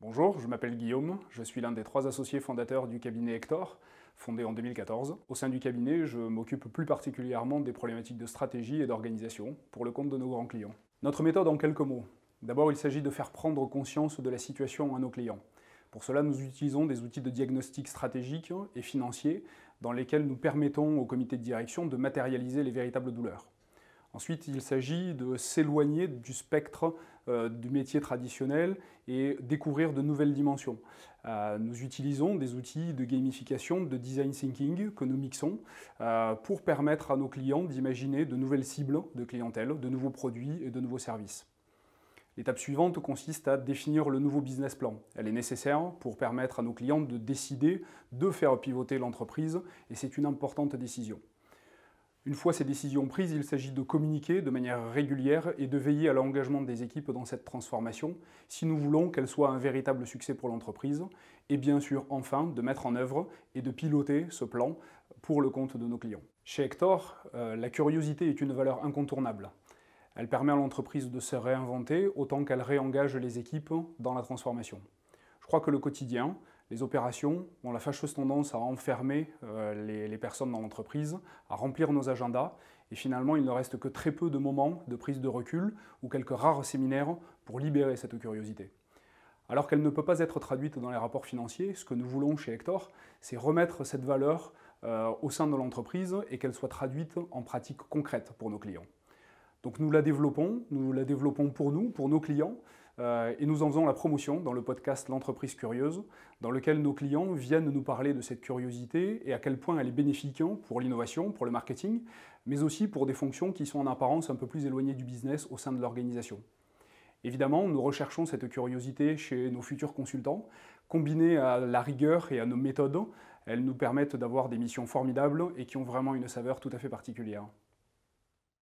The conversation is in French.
Bonjour, je m'appelle Guillaume, je suis l'un des trois associés fondateurs du cabinet Hector, fondé en 2014. Au sein du cabinet, je m'occupe plus particulièrement des problématiques de stratégie et d'organisation pour le compte de nos grands clients. Notre méthode en quelques mots. D'abord, il s'agit de faire prendre conscience de la situation à nos clients. Pour cela, nous utilisons des outils de diagnostic stratégique et financier dans lesquels nous permettons au comité de direction de matérialiser les véritables douleurs. Ensuite, il s'agit de s'éloigner du spectre euh, du métier traditionnel et découvrir de nouvelles dimensions. Euh, nous utilisons des outils de gamification, de design thinking que nous mixons euh, pour permettre à nos clients d'imaginer de nouvelles cibles de clientèle, de nouveaux produits et de nouveaux services. L'étape suivante consiste à définir le nouveau business plan. Elle est nécessaire pour permettre à nos clients de décider de faire pivoter l'entreprise et c'est une importante décision. Une fois ces décisions prises, il s'agit de communiquer de manière régulière et de veiller à l'engagement des équipes dans cette transformation si nous voulons qu'elle soit un véritable succès pour l'entreprise et bien sûr enfin de mettre en œuvre et de piloter ce plan pour le compte de nos clients. Chez Hector, euh, la curiosité est une valeur incontournable. Elle permet à l'entreprise de se réinventer autant qu'elle réengage les équipes dans la transformation. Je crois que le quotidien, les opérations ont la fâcheuse tendance à enfermer euh, les, personnes dans l'entreprise, à remplir nos agendas, et finalement il ne reste que très peu de moments de prise de recul ou quelques rares séminaires pour libérer cette curiosité. Alors qu'elle ne peut pas être traduite dans les rapports financiers, ce que nous voulons chez Hector, c'est remettre cette valeur euh, au sein de l'entreprise et qu'elle soit traduite en pratique concrète pour nos clients. Donc nous la développons, nous la développons pour nous, pour nos clients, euh, et nous en faisons la promotion dans le podcast L'entreprise curieuse, dans lequel nos clients viennent nous parler de cette curiosité et à quel point elle est bénéfique pour l'innovation, pour le marketing, mais aussi pour des fonctions qui sont en apparence un peu plus éloignées du business au sein de l'organisation. Évidemment, nous recherchons cette curiosité chez nos futurs consultants, Combinées à la rigueur et à nos méthodes. Elles nous permettent d'avoir des missions formidables et qui ont vraiment une saveur tout à fait particulière.